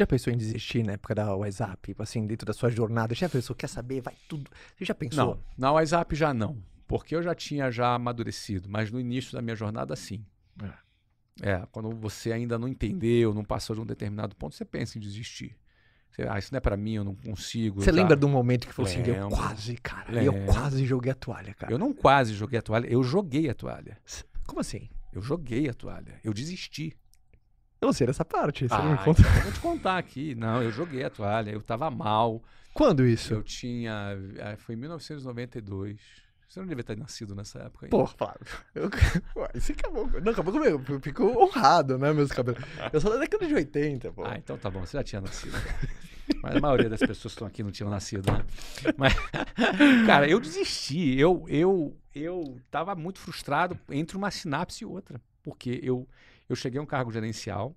já pensou em desistir na época da WhatsApp? Tipo assim, dentro da sua jornada, já pensou, quer saber, vai tudo. Você já pensou? Não, na WhatsApp já não. Porque eu já tinha já amadurecido, mas no início da minha jornada, sim. É. é quando você ainda não entendeu, não passou de um determinado ponto, você pensa em desistir. Você, ah, isso não é pra mim, eu não consigo. Você tá? lembra do momento que falou assim, eu quase, cara, eu quase joguei a toalha, cara. Eu não quase joguei a toalha, eu joguei a toalha. Como assim? Eu joguei a toalha, eu desisti. Eu não sei dessa parte, você ah, não me ah, conta. Então eu vou te contar aqui. Não, eu joguei a toalha, eu tava mal. Quando isso? Eu tinha. É, foi em 1992. Você não devia ter nascido nessa época aí. Porra, Flávio. isso acabou. Não, acabou comigo. Eu fico honrado, né, meus cabelos. Eu sou da década de 80, pô. Ah, então tá bom. Você já tinha nascido. Mas a maioria das pessoas que estão aqui não tinham nascido, né? Mas, cara, eu desisti. Eu, eu, eu tava muito frustrado entre uma sinapse e outra. Porque eu eu cheguei a um cargo gerencial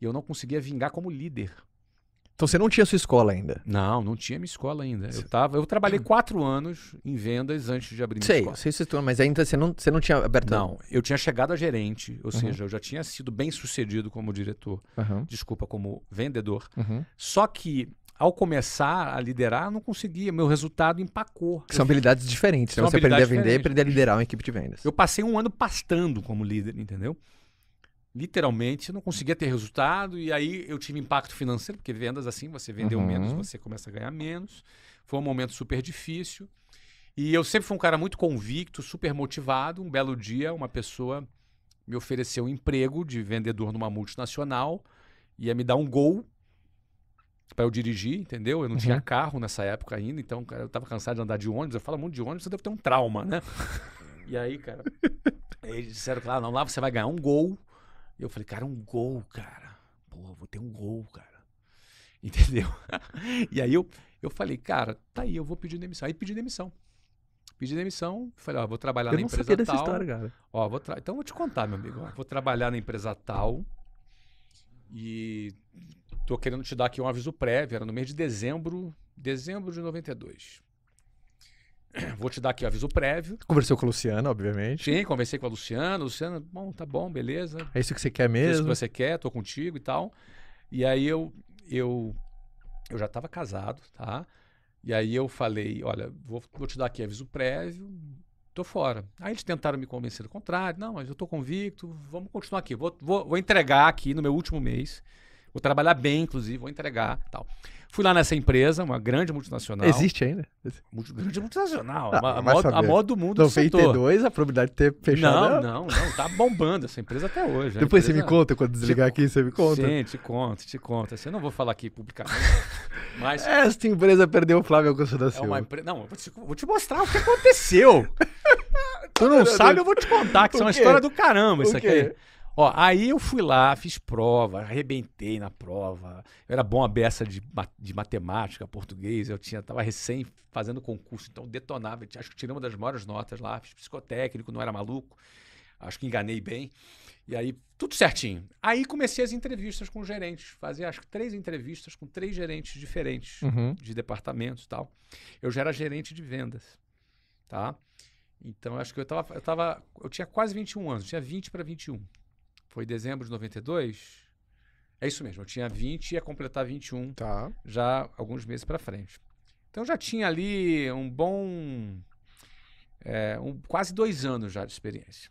e eu não conseguia vingar como líder. Então você não tinha sua escola ainda? Não, não tinha minha escola ainda. Eu, tava, eu trabalhei quatro anos em vendas antes de abrir minha sei, escola. Sei, sei, mas ainda você não, você não tinha aberto... Não, eu tinha chegado a gerente, ou uhum. seja, eu já tinha sido bem sucedido como diretor, uhum. desculpa, como vendedor. Uhum. Só que ao começar a liderar, eu não conseguia, meu resultado empacou. Que são habilidades diferentes, né? Você aprender a vender e aprender a liderar uma equipe de vendas. Eu passei um ano pastando como líder, entendeu? literalmente não conseguia ter resultado e aí eu tive impacto financeiro, porque vendas assim, você vendeu uhum. menos, você começa a ganhar menos. Foi um momento super difícil. E eu sempre fui um cara muito convicto, super motivado. Um belo dia, uma pessoa me ofereceu um emprego de vendedor numa multinacional, ia me dar um gol para eu dirigir, entendeu? Eu não uhum. tinha carro nessa época ainda, então cara, eu tava cansado de andar de ônibus. Eu falo muito de ônibus, você deve ter um trauma, né? e aí, cara, eles disseram que lá, não, lá você vai ganhar um gol eu falei, cara, um gol, cara. Pô, vou ter um gol, cara. Entendeu? e aí eu, eu falei, cara, tá aí, eu vou pedir demissão. Aí pedi demissão. Pedi demissão, falei, ó, vou trabalhar eu na empresa sabia tal. Dessa história, cara. Ó, vou então vou te contar, meu amigo. Ó, vou trabalhar na empresa tal. E tô querendo te dar aqui um aviso prévio, era no mês de dezembro, dezembro de 92. Vou te dar aqui o aviso prévio. Conversou com a Luciana, obviamente. Sim, conversei com a Luciana. Luciana, bom, tá bom, beleza. É isso que você quer mesmo? É isso que você quer, tô contigo e tal. E aí eu eu, eu já estava casado, tá? E aí eu falei, olha, vou, vou te dar aqui aviso prévio, tô fora. Aí eles tentaram me convencer do contrário. Não, mas eu tô convicto, vamos continuar aqui. Vou, vou, vou entregar aqui no meu último mês. Vou trabalhar bem, inclusive, vou entregar tal. Fui lá nessa empresa, uma grande multinacional. Existe ainda? Multi, grande multinacional, ah, a, maior, a maior do mundo 92, a probabilidade de ter fechado. Não, não, não. Tá bombando essa empresa até hoje. Né? Depois empresa... você me conta, quando desligar tipo, aqui, você me conta. Sim, te conto, te conto. Assim, eu não vou falar aqui publicamente, mas... Esta empresa perdeu o Flávio Augusto da é Silva. É empre... Não, vou te, vou te mostrar o que aconteceu. tu não sabe, eu vou te contar, que isso é uma história do caramba isso aqui. Ó, aí eu fui lá, fiz prova, arrebentei na prova. Eu era bom a beça de, de matemática, português, eu tinha tava recém fazendo concurso, então detonava, acho que tirei uma das maiores notas lá, fiz psicotécnico, não era maluco. Acho que enganei bem. E aí, tudo certinho. Aí comecei as entrevistas com gerentes. Fazia, acho que, três entrevistas com três gerentes diferentes uhum. de departamentos e tal. Eu já era gerente de vendas, tá? Então, acho que eu tava, eu tava... Eu tinha quase 21 anos. Tinha 20 para 21. Foi dezembro de 92? É isso mesmo, eu tinha 20 e ia completar 21 tá. já alguns meses para frente. Então já tinha ali um bom. É, um, quase dois anos já de experiência.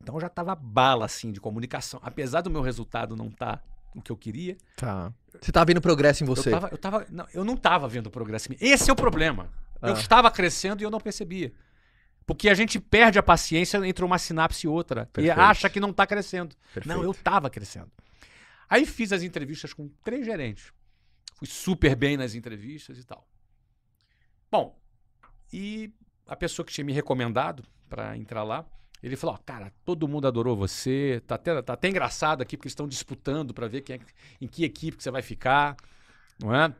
Então já estava bala assim de comunicação. Apesar do meu resultado não estar tá o que eu queria. Tá. Você estava tá vendo progresso em você? Eu, tava, eu, tava, não, eu não vendo progresso em mim. Esse é o problema. Ah. Eu estava crescendo e eu não percebia. Porque a gente perde a paciência entre uma sinapse e outra. Perfeito. E acha que não está crescendo. Perfeito. Não, eu estava crescendo. Aí fiz as entrevistas com três gerentes. Fui super bem nas entrevistas e tal. Bom, e a pessoa que tinha me recomendado para entrar lá, ele falou: oh, cara, todo mundo adorou você. Tá até, tá até engraçado aqui, porque eles estão disputando para ver quem é, em que equipe que você vai ficar. Não é?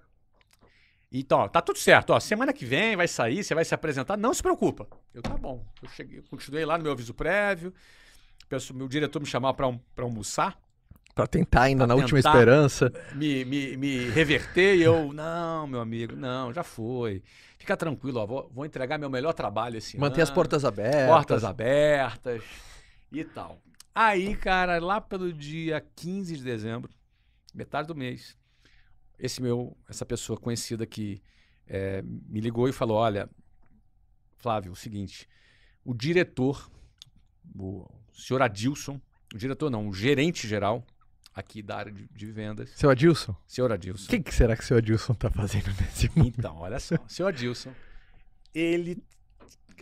Então, tá tudo certo. Ó, semana que vem vai sair, você vai se apresentar. Não se preocupa. Eu, tá bom. Eu cheguei, eu continuei lá no meu aviso prévio. peço meu diretor me chamava para um, almoçar. Para tentar ainda pra na última esperança. Me, me, me reverter e eu, não, meu amigo, não, já foi. Fica tranquilo, ó, vou, vou entregar meu melhor trabalho assim. Manter as portas abertas. Portas abertas e tal. Aí, cara, lá pelo dia 15 de dezembro, metade do mês, esse meu, essa pessoa conhecida que é, me ligou e falou: Olha, Flávio, é o seguinte, o diretor, o senhor Adilson, o diretor não, o gerente geral aqui da área de, de vendas. Seu Adilson? Senhor Adilson. O que, que, será que o senhor Adilson está fazendo nesse momento? Então, olha só, o senhor Adilson, ele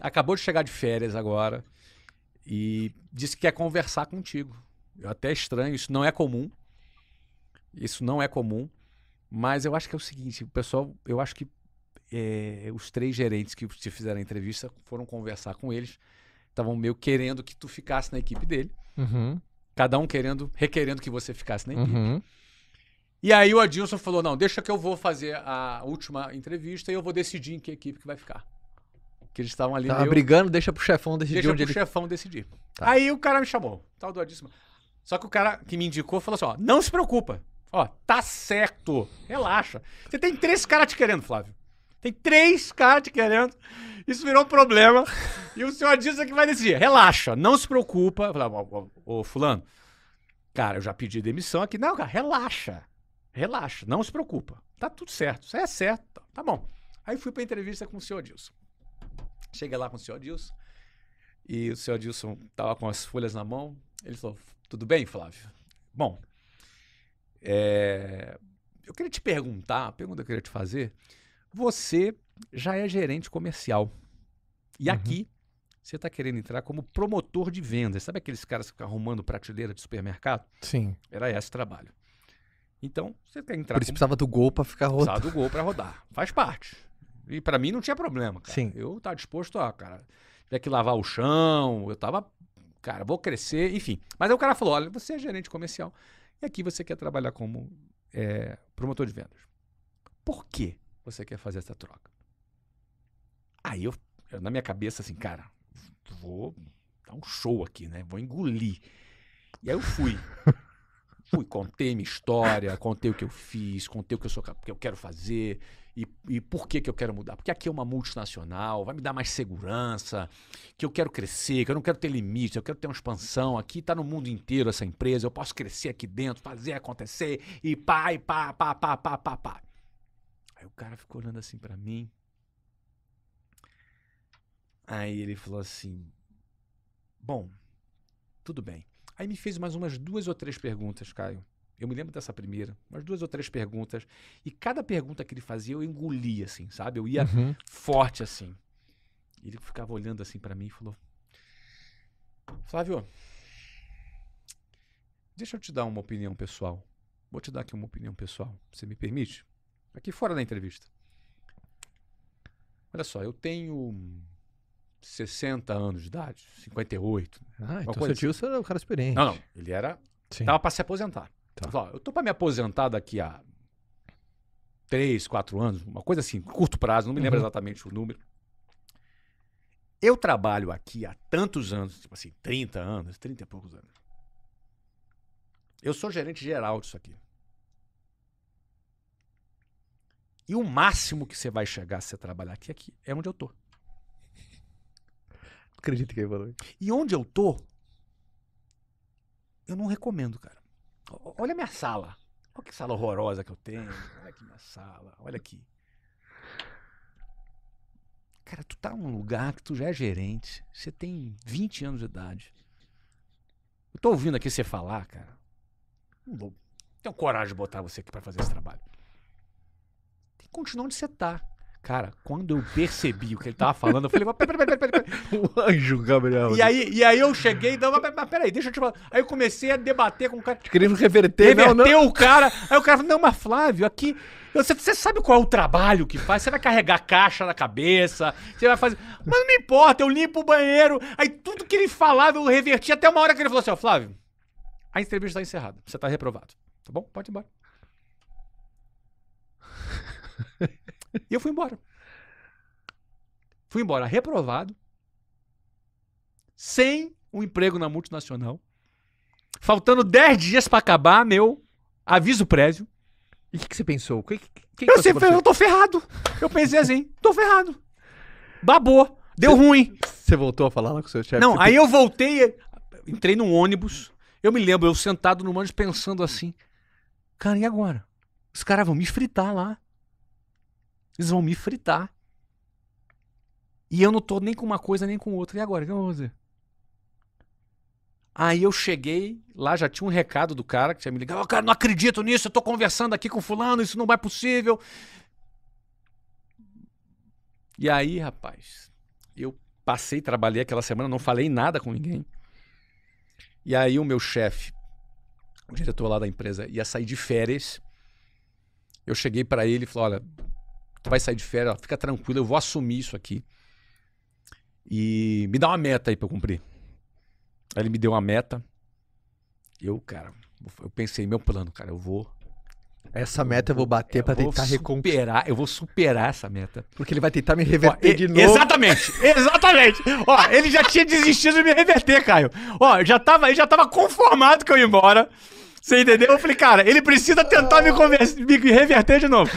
acabou de chegar de férias agora e disse que quer conversar contigo. Eu até estranho, isso não é comum. Isso não é comum. Mas eu acho que é o seguinte, o pessoal, eu acho que é, os três gerentes que te fizeram a entrevista foram conversar com eles, estavam meio querendo que tu ficasse na equipe dele. Uhum. Cada um querendo, requerendo que você ficasse na equipe. Uhum. E aí o Adilson falou: não, deixa que eu vou fazer a última entrevista e eu vou decidir em que equipe que vai ficar. Que eles estavam ali. Tava meio... brigando, deixa pro chefão decidir. Deixa onde pro ele... chefão decidir. Tá. Aí o cara me chamou, tal do Adilson. Só que o cara que me indicou falou assim: ó, não se preocupa. Ó, tá certo. Relaxa. Você tem três caras te querendo, Flávio. Tem três caras te querendo. Isso virou um problema. E o senhor diz que vai decidir. Relaxa, não se preocupa. Ô, fulano, cara, eu já pedi demissão aqui. Não, cara, relaxa. Relaxa, não se preocupa. Tá tudo certo. Isso é certo. Tá, tá bom. Aí fui pra entrevista com o senhor Dilson. Cheguei lá com o senhor Dilson. E o senhor Dilson tava com as folhas na mão. Ele falou: Tudo bem, Flávio? Bom, é... Eu queria te perguntar, a pergunta que eu queria te fazer. Você já é gerente comercial. E uhum. aqui você está querendo entrar como promotor de vendas. Sabe aqueles caras que ficam arrumando prateleira de supermercado? Sim. Era esse trabalho. Então, você quer entrar. Por isso como... precisava do gol para ficar rodando. Precisava do gol para rodar. Faz parte. E para mim não tinha problema, cara. Sim. Eu estava disposto a, cara, tiver que lavar o chão, eu estava, cara, vou crescer, enfim. Mas aí o cara falou: olha, você é gerente comercial. E aqui você quer trabalhar como é, promotor de vendas. Por que você quer fazer essa troca? Aí eu, eu, na minha cabeça, assim, cara, vou dar um show aqui, né? Vou engolir. E aí eu fui. fui, contei minha história, contei o que eu fiz, contei o que eu sou, que eu quero fazer. E, e por que, que eu quero mudar? Porque aqui é uma multinacional, vai me dar mais segurança, que eu quero crescer, que eu não quero ter limites, eu quero ter uma expansão. Aqui está no mundo inteiro essa empresa, eu posso crescer aqui dentro, fazer acontecer e pá, e pá, pá, pá, pá, pá, pá. Aí o cara ficou olhando assim para mim. Aí ele falou assim: Bom, tudo bem. Aí me fez mais umas duas ou três perguntas, Caio. Eu me lembro dessa primeira, umas duas ou três perguntas. E cada pergunta que ele fazia, eu engolia, assim, sabe? Eu ia uhum. forte, assim. Ele ficava olhando assim para mim e falou: Flávio, deixa eu te dar uma opinião pessoal. Vou te dar aqui uma opinião pessoal. Você me permite? Aqui fora da entrevista. Olha só, eu tenho 60 anos de idade, 58. Ah, então seu tio assim. era um cara experiente. Não, não. Ele era. Sim. Tava para se aposentar. Tá. Falo, eu tô para me aposentar daqui a três, quatro anos, uma coisa assim, curto prazo, não me lembro uhum. exatamente o número. Eu trabalho aqui há tantos anos, tipo assim, 30 anos, 30 e poucos anos. Eu sou gerente geral disso aqui. E o máximo que você vai chegar se você trabalhar aqui, aqui é onde eu tô. Acredito que é ele falou. E onde eu tô, eu não recomendo, cara olha a minha sala. Olha que sala horrorosa que eu tenho. Olha aqui minha sala. Olha aqui. Cara, tu tá num lugar que tu já é gerente. Você tem 20 anos de idade. Eu tô ouvindo aqui você falar, cara. Não vou. Tenho coragem de botar você aqui para fazer esse trabalho. Tem que continuar onde você tá. Cara, quando eu percebi o que ele tava falando, eu falei, peraí, peraí, peraí, peraí. O anjo, Gabriel. E aí, e aí eu cheguei e dava, mas peraí, deixa eu te falar. Aí eu comecei a debater com o cara. Querendo reverter, né, reverteu não, não. o cara. Aí o cara falou, não, mas Flávio, aqui... Você, você sabe qual é o trabalho que faz? Você vai carregar caixa na cabeça, você vai fazer... Mas não importa, eu limpo o banheiro. Aí tudo que ele falava eu reverti até uma hora que ele falou assim, ó, Flávio, a entrevista tá encerrada, você tá reprovado. Tá bom? Pode ir embora. E eu fui embora. Fui embora reprovado, sem um emprego na multinacional, faltando 10 dias para acabar meu aviso prévio. E o que, que, você pensou? Que, que, eu sempre eu tô ferrado. Eu pensei assim, tô ferrado. Babou. Deu ruim. Você voltou a falar lá com o seu chefe? Não, aí eu voltei, entrei num ônibus. Eu me lembro, eu sentado no ônibus pensando assim, cara, e agora? Os caras vão me fritar lá. Eles vão me fritar. E eu não tô nem com uma coisa nem com outra. E agora? O que eu vou fazer? Aí eu cheguei, lá já tinha um recado do cara que tinha me ligado. Oh, cara, não acredito nisso, eu tô conversando aqui com fulano, isso não é possível. E aí, rapaz, eu passei, trabalhei aquela semana, não falei nada com ninguém. E aí o meu chefe, o diretor lá da empresa, ia sair de férias. Eu cheguei para ele e falei, olha, tu vai sair de férias, fica tranquilo, eu vou assumir isso aqui. E me dá uma meta aí pra eu cumprir. Aí ele me deu uma meta. Eu, cara, eu pensei, meu plano, cara, eu vou. Essa meta eu vou bater para tentar recuperar. Eu vou superar essa meta. Porque ele vai tentar me reverter Ó, de e, novo. Exatamente, exatamente. Ó, ele já tinha desistido de me reverter, Caio. Ó, já tava, ele já tava conformado que eu ia embora. Você entendeu? Eu falei, cara, ele precisa tentar me, me reverter de novo.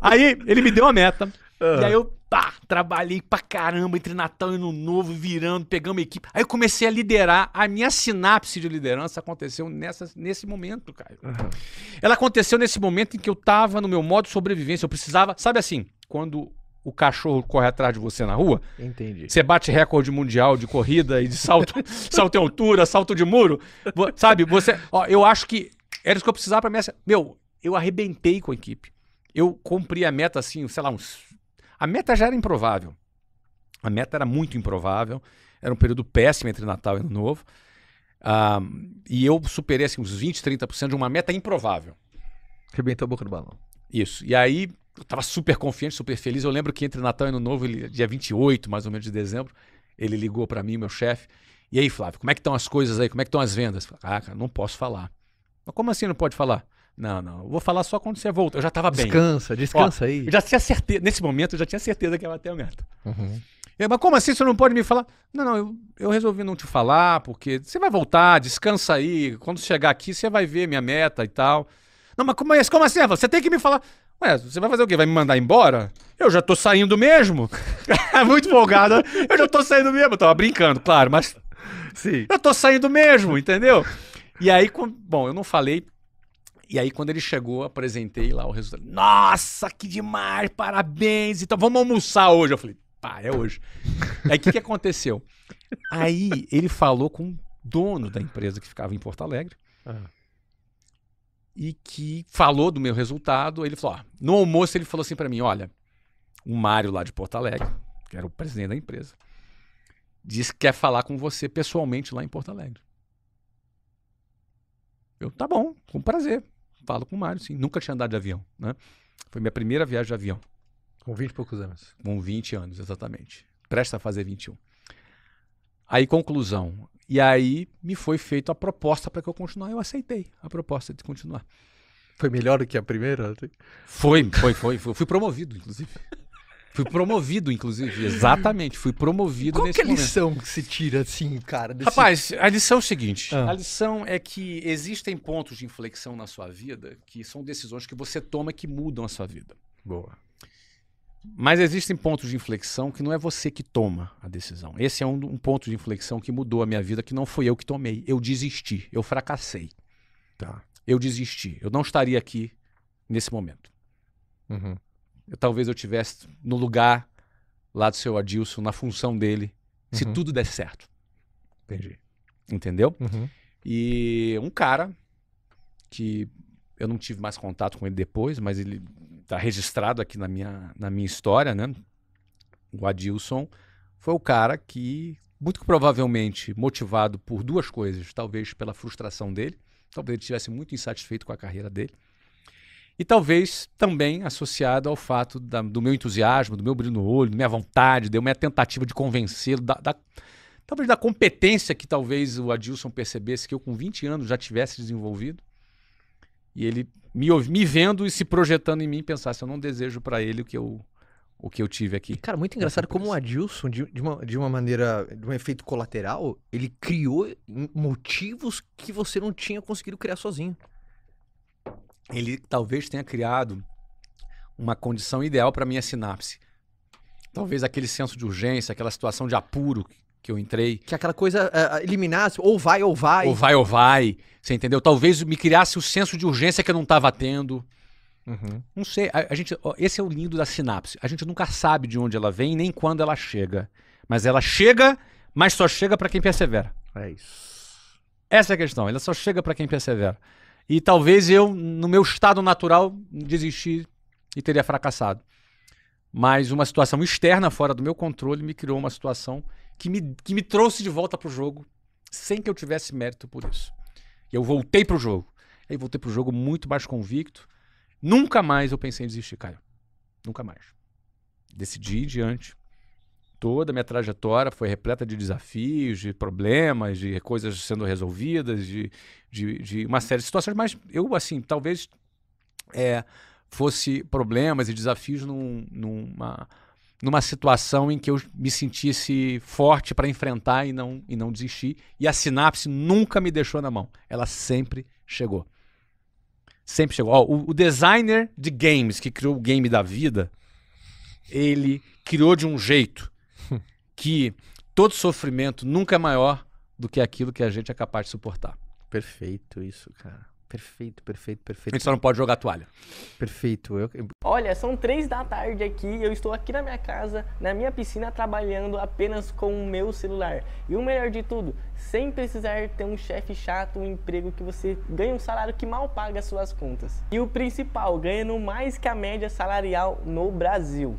Aí ele me deu uma meta. Uhum. E aí eu, pá, trabalhei pra caramba entre Natal e Ano Novo, virando, pegando equipe. Aí eu comecei a liderar. A minha sinapse de liderança aconteceu nessa, nesse momento, cara Uhum. Ela aconteceu nesse momento em que eu tava no meu modo de sobrevivência. Eu precisava, sabe assim, quando o cachorro corre atrás de você na rua. Entendi. Você bate recorde mundial de corrida e de salto, salto em altura, salto de muro. Sabe, você. Ó, eu acho que era isso que eu precisava pra minha. Meu, eu arrebentei com a equipe eu cumpri a meta assim, sei lá, uns... a meta já era improvável. A meta era muito improvável. Era um período péssimo entre Natal e Ano Novo. Ah, e eu superei assim, uns 20, 30% de uma meta improvável. Rebentou a boca do balão. Isso. E aí eu tava super confiante, super feliz. Eu lembro que entre Natal e Ano Novo, ele, dia 28, mais ou menos, de dezembro, ele ligou para mim, meu chefe. E aí, Flávio, como é que estão as coisas aí? Como é que estão as vendas? Ah, cara, não posso falar. Mas como assim não pode falar? Não, não. Eu vou falar só quando você volta. Eu já estava bem. Descansa, descansa aí. Eu já tinha certeza. Nesse momento, eu já tinha certeza que ela até a meta. Uhum. Eu, mas como assim você não pode me falar? Não, não, eu, eu, resolvi não te falar, porque você vai voltar, descansa aí. Quando chegar aqui, você vai ver minha meta e tal. Não, mas como, é como assim? Você tem que me falar. Ué, você vai fazer o quê? Vai me mandar embora? Eu já tô saindo mesmo. Muito folgado. Eu já tô saindo mesmo. Eu tava brincando, claro, mas. Sim. Eu tô saindo mesmo, entendeu? E aí, bom, eu não falei e aí, quando ele chegou, apresentei lá o resultado. Nossa, que demais! Parabéns! Então, vamos almoçar hoje. Eu falei, pá, é hoje. aí, o que, que aconteceu? Aí, ele falou com o dono da empresa que ficava em Porto Alegre. Ah. E que falou do meu resultado. Ele falou, ó, no almoço, ele falou assim para mim, olha, o Mário lá de Porto Alegre, que era o presidente da empresa, disse que quer falar com você pessoalmente lá em Porto Alegre. Eu, tá bom, com prazer falo com o Mário, sim. Nunca tinha andado de avião, né? Foi minha primeira viagem de avião. Com 20 e poucos anos. Com 20 anos, exatamente. Presta a fazer 21. Aí, conclusão. E aí me foi feita a proposta para que eu continuasse. Eu aceitei a proposta de continuar. Foi melhor do que a primeira? Foi, foi, foi. foi. Fui promovido, inclusive. Fui promovido, inclusive. Exatamente, fui promovido Qual nesse que é a lição que se tira assim, cara? Desse... Rapaz, a lição é o seguinte: ah. a lição é que existem pontos de inflexão na sua vida que são decisões que você toma que mudam a sua vida. Boa. Mas existem pontos de inflexão que não é você que toma a decisão. Esse é um, um ponto de inflexão que mudou a minha vida, que não foi eu que tomei. Eu desisti, eu fracassei. Tá. Eu desisti. Eu não estaria aqui nesse momento. Uhum eu, talvez eu tivesse no lugar lá do seu Adilson, na função dele, uhum. se tudo der certo. Entendi. Entendeu? Uhum. E um cara que eu não tive mais contato com ele depois, mas ele está registrado aqui na minha, na minha história, né? O Adilson foi o cara que, muito provavelmente motivado por duas coisas, talvez pela frustração dele, talvez ele estivesse muito insatisfeito com a carreira dele, e talvez também associado ao fato da, do meu entusiasmo, do meu brilho no olho, da minha vontade, da minha tentativa de convencê-lo, da, da, talvez da competência que talvez o Adilson percebesse que eu com 20 anos já tivesse desenvolvido. E ele me, me vendo e se projetando em mim, pensasse, eu não desejo para ele o que eu o que eu tive aqui. Cara, muito engraçado como o Adilson, de, de, uma, de uma maneira, de um efeito colateral, ele criou motivos que você não tinha conseguido criar sozinho ele talvez tenha criado uma condição ideal para minha sinapse. Talvez aquele senso de urgência, aquela situação de apuro que eu entrei. Que é aquela coisa uh, é, é, eliminasse, ou vai, ou vai. Ou vai, ou vai. Você entendeu? Talvez me criasse o senso de urgência que eu não estava tendo. Uhum. Não sei. A, a, gente, esse é o lindo da sinapse. A gente nunca sabe de onde ela vem, nem quando ela chega. Mas ela chega, mas só chega para quem persevera. É isso. Essa é a questão. Ela só chega para quem persevera. E talvez eu, no meu estado natural, desisti e teria fracassado. Mas uma situação externa, fora do meu controle, me criou uma situação que me, que me trouxe de volta pro jogo sem que eu tivesse mérito por isso. Eu voltei pro jogo. Aí voltei pro jogo muito mais convicto. Nunca mais eu pensei em desistir, Caio. Nunca mais. Decidi ir diante. Toda a minha trajetória foi repleta de desafios, de problemas, de coisas sendo resolvidas, de, de, de uma série de situações, mas eu, assim, talvez é, fosse problemas e desafios num, numa, numa situação em que eu me sentisse forte para enfrentar e não, e não desistir. E a sinapse nunca me deixou na mão, ela sempre chegou. Sempre chegou. o, o designer de games que criou o game da vida, ele criou de um jeito que todo sofrimento nunca é maior do que aquilo que a gente é capaz de suportar. Perfeito isso, cara. Perfeito, perfeito, perfeito. A gente só não pode jogar toalha. Perfeito. Eu... Olha, são três da tarde aqui eu estou aqui na minha casa, na minha piscina, trabalhando apenas com o meu celular. E o melhor de tudo, sem precisar ter um chefe chato, um emprego que você ganha um salário que mal paga as suas contas. E o principal, ganhando mais que a média salarial no Brasil.